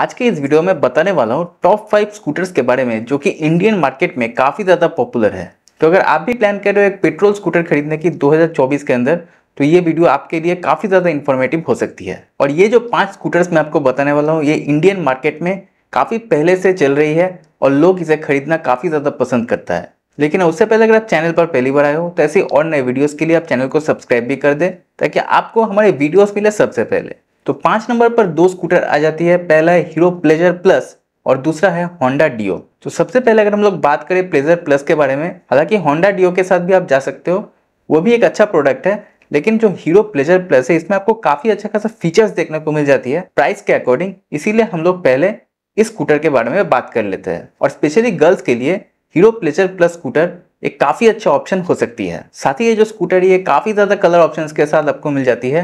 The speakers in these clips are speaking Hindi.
आज के इस वीडियो में बताने वाला हूँ टॉप फाइव स्कूटर्स के बारे में जो कि इंडियन मार्केट में काफ़ी ज़्यादा पॉपुलर है तो अगर आप भी प्लान कर रहे हो एक पेट्रोल स्कूटर खरीदने की 2024 के अंदर तो ये वीडियो आपके लिए काफ़ी ज़्यादा इन्फॉर्मेटिव हो सकती है और ये जो पांच स्कूटर्स मैं आपको बताने वाला हूँ ये इंडियन मार्केट में काफ़ी पहले से चल रही है और लोग इसे खरीदना काफ़ी ज़्यादा पसंद करता है लेकिन उससे पहले अगर आप चैनल पर पहली बार आए हो तो ऐसे और नए वीडियोस के लिए आप चैनल को सब्सक्राइब भी कर दें ताकि आपको हमारे वीडियोस मिले सबसे पहले तो पांच नंबर पर दो स्कूटर आ जाती है पहला है हीरो प्लेजर प्लस और दूसरा है होंडा डिओ तो सबसे पहले अगर हम लोग बात करें प्लेजर प्लस के बारे में हालांकि होंडा डिओ के साथ भी आप जा सकते हो वो भी एक अच्छा प्रोडक्ट है लेकिन जो हीरो प्लेजर प्लस है इसमें आपको काफी अच्छा खासा फीचर्स देखने को मिल जाती है प्राइस के अकॉर्डिंग इसीलिए हम लोग पहले इस स्कूटर के बारे में बात कर लेते हैं और स्पेशली गर्ल्स के लिए हीरो प्लेजर प्लस स्कूटर एक काफ़ी अच्छा ऑप्शन हो सकती है साथ ही ये जो स्कूटर ये काफ़ी ज़्यादा कलर ऑप्शंस के साथ आपको मिल जाती है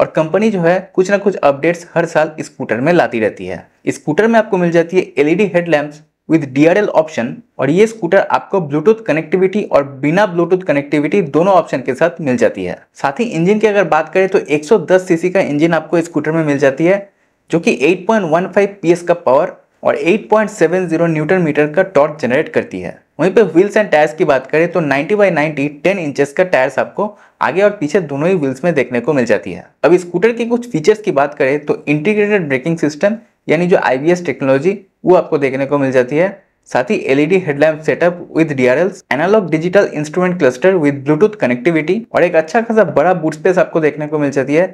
और कंपनी जो है कुछ ना कुछ अपडेट्स हर साल स्कूटर में लाती रहती है स्कूटर में आपको मिल जाती है LED headlamp with DRL option और ये स्कूटर आपको ब्लूटूथ कनेक्टिविटी और बिना ब्लूटूथ कनेक्टिविटी दोनों ऑप्शन के साथ मिल जाती है साथ ही इंजन की अगर बात करें तो 110 सीसी का इंजन आपको स्कूटर में मिल जाती है जो कि 8.15 पीएस का पावर और 8.70 न्यूटन मीटर का टॉर्क जनरेट करती है वहीं पे व्हील्स एंड टायर्स की बात करें तो 90 बाई 90 10 इंचेस का टायर्स आपको आगे और पीछे दोनों ही व्हील्स में देखने को मिल जाती है अब स्कूटर के कुछ फीचर्स की बात करें तो इंटीग्रेटेड ब्रेकिंग सिस्टम यानी जो आई टेक्नोलॉजी वो आपको देखने को मिल जाती है साथ ही LED headlamp setup with DRL analogue digital instrument cluster with Bluetooth connectivity और एक अच्छा खासा बड़ा बूट स्पेस आपको देखने को मिल जाती है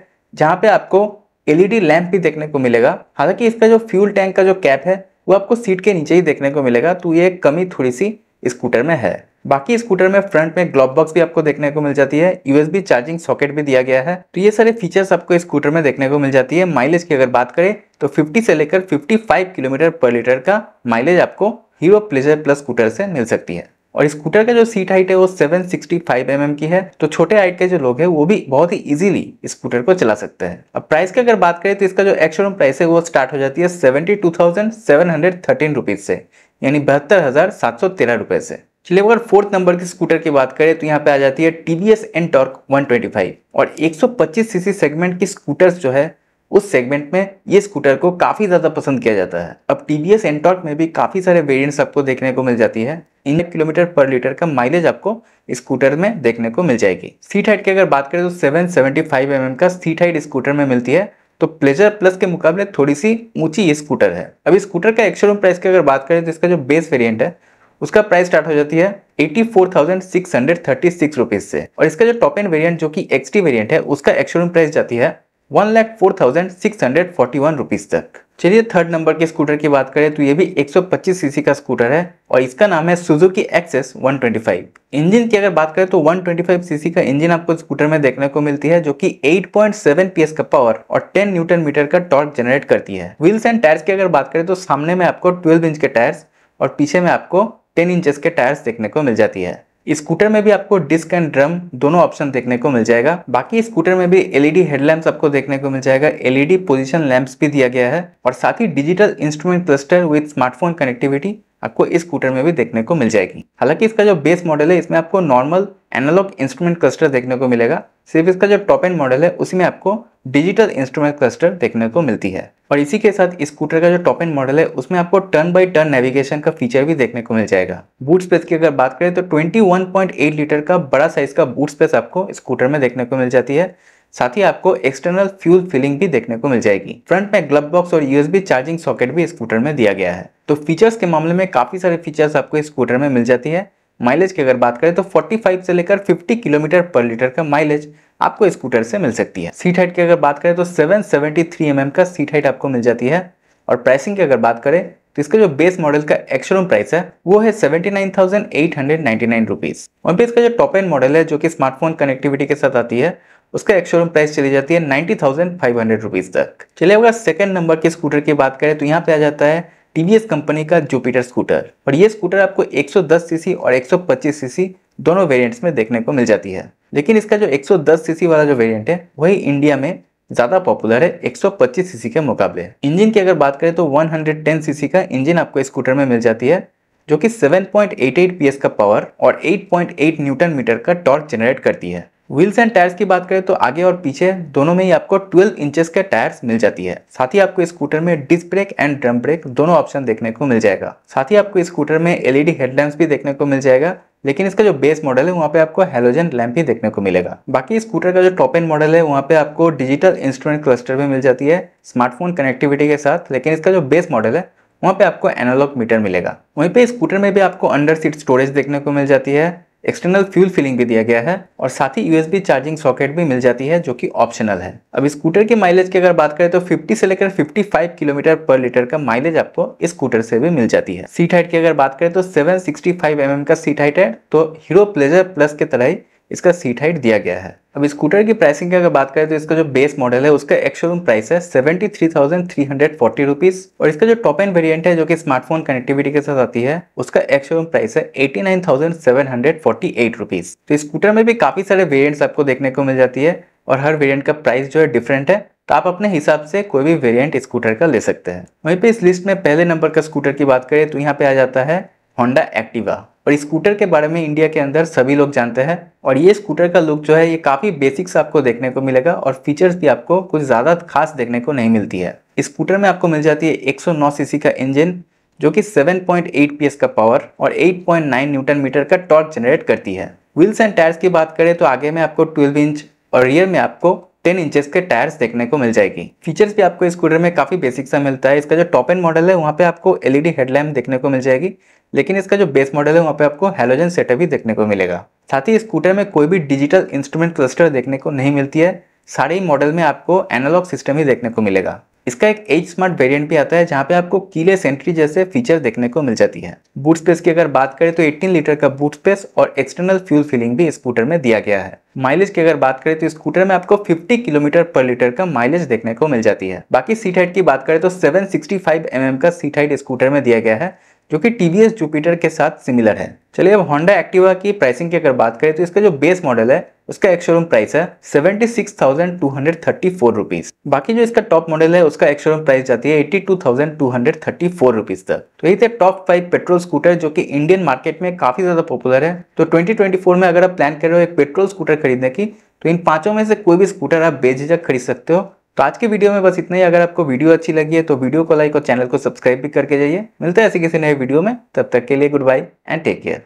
जहाँ पे आपको एलईडी लैंप e भी देखने को मिलेगा हालांकि इसका जो फ्यूल टैंक का जो कैप है वो आपको सीट के नीचे ही देखने को मिलेगा तो ये कमी थोड़ी सी स्कूटर में है बाकी स्कूटर में फ्रंट में ग्लोब बॉक्स भी आपको देखने को मिल जाती है यूएसबी चार्जिंग सॉकेट भी दिया गया है तो ये सारे फीचर्स आपको स्कूटर में देखने को मिल जाती है माइलेज की अगर बात करें तो 50 से लेकर 55 किलोमीटर पर लीटर का माइलेज आपको हीरो प्लेजर प्लस स्कूटर से मिल सकती है और स्कूटर का जो सीट हाइट है वो 765 सिक्सटी mm की है तो छोटे हाइट के जो लोग हैं वो भी बहुत ही इजीली स्कूटर को चला सकते हैं अब प्राइस की अगर बात करें तो इसका जो एक्शोरूम प्राइस है वो स्टार्ट हो जाती है seventy two thousand seven hundred thirteen से यानी बहत्तर हज़ार सात सौ तेरह रुपए से चलिए अगर फोर्थ नंबर की स्कूटर की बात करें तो यहाँ पे आ जाती है T V S Ntorq one twenty five और एक सौ पच्चीस सी सी सेगमेंट की स्कूटर्स जो है उस सेगमेंट में ये स्कूटर को काफ़ी ज़्यादा पसंद किया जाता है अब T V S Ntorq में भी काफ़ी सारे वेरियंट आपको देखने को मिल जाती है इन किलोमीटर पर लीटर का माइलेज आपको स्कूटर में देखने को मिल जाएगी सीट हाइट की अगर बात करें तो seven seventy five M M का सीट हाइट स्कूटर में मिलती है तो प्लेजर प्लस के मुकाबले थोड़ी सी ऊंची ये स्कूटर है अब इस स्कूटर का एक्शोरूम प्राइस की अगर बात करें तो इसका जो बेस वेरिएंट है उसका प्राइस स्टार्ट हो जाती है eighty four thousand six hundred thirty six rupees से और इसका जो टॉप एंड वेरिएंट जो कि एक्सटी वेरिएंट है उसका एक्शोरूम प्राइस जाती है one lakh four thousand six hundred forty one rupees तक चलिए थर्ड नंबर के स्कूटर की बात करें तो ये भी 125 सीसी का स्कूटर है और इसका नाम है सुजुकी एक्सेस 125 इंजन की अगर बात करें तो 125 सीसी का इंजन आपको स्कूटर में देखने को मिलती है जो कि 8.7 पीएस का पावर और 10 न्यूटन मीटर का टॉर्क जनरेट करती है व्हील्स एंड टायर्स की अगर बात करें तो सामने में आपको ट्वेल्व इंच के टायर्स और पीछे में आपको टेन इंचेस के टायर्स देखने को मिल जाती है स्कूटर में भी आपको डिस्क एंड ड्रम दोनों ऑप्शन देखने को मिल जाएगा बाकी स्कूटर में भी एलईडी हेडलैम्प आपको देखने को मिल जाएगा एलईडी पोजिशन लैंप्स भी दिया गया है और साथ ही digital instrument cluster with smartphone connectivity आपको इस स्कूटर में भी देखने को मिल जाएगी हालांकि इसका जो बेस मॉडल है इसमें आपको नॉर्मल एनालॉग इंस्ट्रूमेंट क्लस्टर देखने को मिलेगा सिर्फ इसका जो टॉप एंड मॉडल है उसमें आपको डिजिटल इंस्ट्रूमेंट क्लस्टर देखने को मिलती है और इसी के साथ इस स्कूटर का जो टॉप एंड मॉडल है उसमें आपको टर्न बाय टर्न नेविगेशन का फीचर भी देखने को मिल जाएगा बूट स्पेस की अगर बात करें तो 21.8 लीटर का बड़ा साइज का बूट स्पेस आपको स्कूटर में देखने को मिल जाती है साथ ही आपको एक्सटर्नल फ्यूल फिलिंग भी देखने को मिल जाएगी फ्रंट में ग्लब बॉक्स और यूएसबी चार्जिंग सॉकेट भी स्कूटर में दिया गया है तो फीचर्स के मामले में काफी सारे फीचर्स आपको स्कूटर में मिल जाती है माइलेज की अगर बात करें तो 45 से लेकर 50 किलोमीटर पर लीटर का माइलेज आपको स्कूटर से मिल सकती है सीट हाइट की अगर बात करें तो 773 mm का सीट हाइट आपको मिल जाती है और प्राइसिंग की अगर बात करें तो इसका जो बेस मॉडल का एक्शोरूम प्राइस है वो है seventy nine thousand eight hundred ninety nine rupees वहीं इसका जो टॉप एंड मॉडल है जो कि स्मार्टफोन कनेक्टिविटी के साथ आती है उसका एक शोरूम प्राइस चली जाती है ninety thousand five hundred rupees तक चलिए अगर सेकेंड नंबर के स्कूटर की बात करें तो यहाँ पे आ जाता है टीवीएस कंपनी का जुपिटर स्कूटर और ये स्कूटर आपको 110 सीसी और 125 सीसी दोनों वेरिएंट्स में देखने को मिल जाती है लेकिन इसका जो 110 सीसी वाला जो वेरिएंट है वही इंडिया में ज़्यादा पॉपुलर है 125 सीसी के मुकाबले इंजन की अगर बात करें तो 110 सीसी का इंजन आपको स्कूटर में मिल जाती है जो कि 7.88 पीएस का पावर और 8.8 न्यूटन मीटर का टॉर्क जनरेट करती है व्हील्स एंड टायर्स की बात करें तो आगे और पीछे दोनों में ही आपको 12 इंचेस के टायर्स मिल जाती है साथ ही आपको स्कूटर में disc brake and drum brake दोनों ऑप्शन देखने को मिल जाएगा साथ ही आपको स्कूटर में एलईडी हेडलैम्प भी देखने को मिल जाएगा लेकिन इसका जो बेस मॉडल है वहाँ पे आपको हेलोजन लैंप ही देखने को मिलेगा बाकी स्कूटर का जो टॉप एंड मॉडल है वहाँ पे आपको डिजिटल इंस्ट्रूमेंट क्लस्टर भी मिल जाती है स्मार्टफोन कनेक्टिविटी के साथ लेकिन इसका जो बेस मॉडल है वहाँ पे आपको एनालॉग मीटर मिलेगा वहीं पे स्कूटर में भी आपको अंडर सीट स्टोरेज देखने को मिल जाती है एक्सटर्नल फ्यूल फिलिंग भी दिया गया है और साथ ही यूएसबी चार्जिंग सॉकेट भी मिल जाती है जो कि ऑप्शनल है अब स्कूटर के माइलेज की अगर बात करें तो 50 से लेकर 55 किलोमीटर पर लीटर का माइलेज आपको स्कूटर से भी मिल जाती है सीट हाइट की अगर बात करें तो 765 mm का सीट हाइट है तो हीरो प्लेजर प्लस के तरह ही इसका सीट हाइट दिया गया है अब स्कूटर की प्राइसिंग की अगर बात करें तो इसका जो बेस मॉडल है उसका एक्शोरूम प्राइस है seventy three thousand three hundred forty rupees और इसका जो टॉप एंड वेरिएंट है जो कि स्मार्टफोन कनेक्टिविटी के साथ आती है उसका एक्शोरूम प्राइस है eighty nine thousand seven hundred forty eight rupees तो स्कूटर में भी काफी सारे वेरियंट्स आपको देखने को मिल जाती है और हर वेरियंट का प्राइस जो है डिफरेंट है तो आप अपने हिसाब से कोई भी वेरियंट स्कूटर का ले सकते हैं वहीं पर इस लिस्ट में पहले नंबर का स्कूटर की बात करें तो यहाँ पे आ जाता है होंडा एक्टिवा और स्कूटर के बारे में इंडिया के अंदर सभी लोग जानते हैं और ये स्कूटर का लुक जो है ये काफ़ी बेसिक्स आपको देखने को मिलेगा और फीचर्स भी आपको कुछ ज़्यादा खास देखने को नहीं मिलती है स्कूटर में आपको मिल जाती है एक सीसी का इंजन जो कि 7.8 पीएस का पावर और 8.9 न्यूटन मीटर का टॉर्क जनरेट करती है व्हील्स एंड टायर्स की बात करें तो आगे में आपको 12 इंच और रियर में आपको 10 इंचेस के टायर्स देखने को मिल जाएगी फीचर्स भी आपको स्कूटर में काफ़ी बेसिक सा मिलता है इसका जो टॉप एंड मॉडल है वहाँ पे आपको एलईडी हेडलैम्प देखने को मिल जाएगी लेकिन इसका जो बेस मॉडल है वहाँ पे आपको हेलोजन सेटअप भी देखने को मिलेगा साथ ही स्कूटर में कोई भी डिजिटल इंस्ट्रूमेंट क्लस्टर देखने को नहीं मिलती है सारे ही मॉडल में आपको एनालॉग सिस्टम ही देखने को मिलेगा इसका एक एज स्मार्ट वेरिएंट भी आता है जहाँ पे आपको कीले सेंट्री जैसे फीचर देखने को मिल जाती है बूट स्पेस की अगर बात करें तो 18 लीटर का बूट स्पेस और एक्सटर्नल फ्यूल फिलिंग भी स्कूटर में दिया गया है माइलेज की अगर बात करें तो स्कूटर में आपको 50 किलोमीटर पर लीटर का माइलेज देखने को मिल जाती है बाकी सीट हाइट की बात करें तो सेवन सिक्सटी mm का सीट हाइट स्कूटर में दिया गया है जो कि टी वी जुपिटर के साथ सिमिलर है चलिए अब होंडा एक्टिवा की प्राइसिंग की अगर बात करें तो इसका जो बेस मॉडल है उसका एक शोरूम प्राइस है seventy six thousand two hundred thirty four rupees बाकी जो इसका टॉप मॉडल है उसका एक शोरूम प्राइस जाती है eighty two thousand two hundred thirty four rupees तक तो यही थे टॉप फाइव पेट्रोल स्कूटर जो कि इंडियन मार्केट में काफी ज्यादा पॉपुलर है तो ट्वेंटी ट्वेंटी फोर में अगर आप प्लान कर रहे हो एक पेट्रोल स्कूटर खरीदने की तो इन पांचों में से कोई भी स्कूटर आप बेझिझक खरीद सकते हो तो आज के वीडियो में बस इतना ही अगर आपको वीडियो अच्छी लगी है तो वीडियो को लाइक और चैनल को सब्सक्राइब भी करके जाइए मिलते हैं ऐसे किसी नए वीडियो में तब तक के लिए goodbye and take care